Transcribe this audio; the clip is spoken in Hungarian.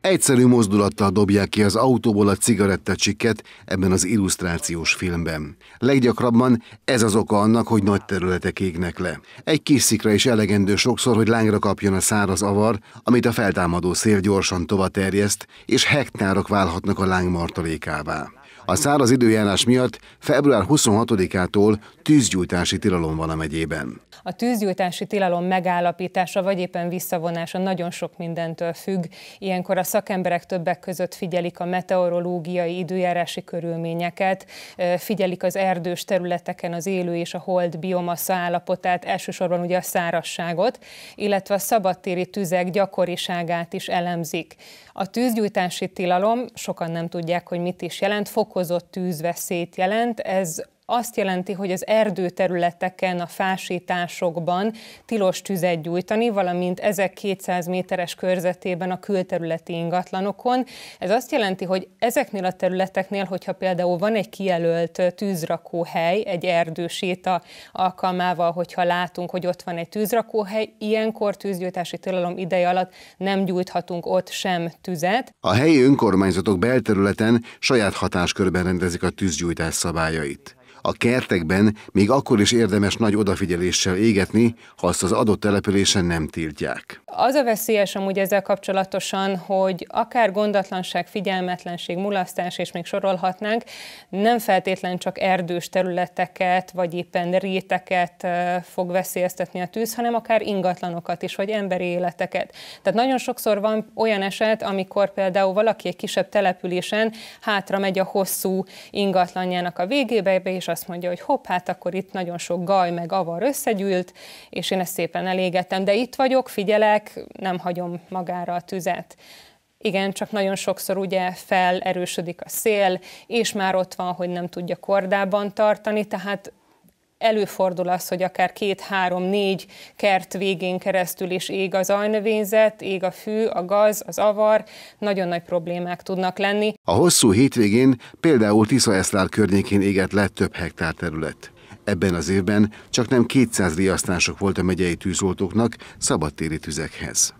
Egyszerű mozdulattal dobják ki az autóból a cigarettacsiket ebben az illusztrációs filmben. Leggyakrabban ez az oka annak, hogy nagy területek égnek le. Egy kis szikra is elegendő sokszor, hogy lángra kapjon a száraz avar, amit a feltámadó szél gyorsan tovaterjeszt, és hektárok válhatnak a láng martalékává. A száraz időjárás miatt február 26-ától tűzgyújtási tilalom van a megyében. A tűzgyújtási tilalom megállapítása vagy éppen visszavonása nagyon sok mindentől függ. Ilyenkor a szakemberek többek között figyelik a meteorológiai időjárási körülményeket, figyelik az erdős területeken az élő és a hold biomassa állapotát, elsősorban ugye a szárazságot, illetve a szabadtéri tüzek gyakoriságát is elemzik. A tűzgyújtási tilalom, sokan nem tudják, hogy mit is jelent, fokozott tűzveszélyt jelent, ez azt jelenti, hogy az erdőterületeken, a fásításokban tilos tüzet gyújtani, valamint ezek 200 méteres körzetében a külterületi ingatlanokon. Ez azt jelenti, hogy ezeknél a területeknél, hogyha például van egy kijelölt tűzrakóhely, egy erdőséta alkalmával, hogyha látunk, hogy ott van egy tűzrakóhely, ilyenkor tűzgyújtási tilalom ideje alatt nem gyújthatunk ott sem tüzet. A helyi önkormányzatok belterületen saját hatáskörben rendezik a tűzgyújtás szabályait. A kertekben még akkor is érdemes nagy odafigyeléssel égetni, ha azt az adott településen nem tiltják. Az a veszélyes amúgy ezzel kapcsolatosan, hogy akár gondatlanság, figyelmetlenség, mulasztás, és még sorolhatnánk, nem feltétlen csak erdős területeket, vagy éppen réteket fog veszélyeztetni a tűz, hanem akár ingatlanokat is, vagy emberi életeket. Tehát nagyon sokszor van olyan eset, amikor például valaki egy kisebb településen hátra megy a hosszú ingatlanjának a végébe, és azt mondja, hogy hopp, hát akkor itt nagyon sok gaj meg avar összegyűlt, és én ezt szépen elégetem, de itt vagyok, figyelek, nem hagyom magára a tüzet. Igen, csak nagyon sokszor ugye felerősödik a szél, és már ott van, hogy nem tudja kordában tartani, tehát előfordul az, hogy akár két, három, négy kert végén keresztül is ég az ajnövényzet, ég a fű, a gaz, az avar, nagyon nagy problémák tudnak lenni. A hosszú hétvégén például Tisza Eszlár környékén égett le több hektár terület. Ebben az évben csak nem 200 riasztások volt a megyei tűzoltóknak szabadtéri tüzekhez.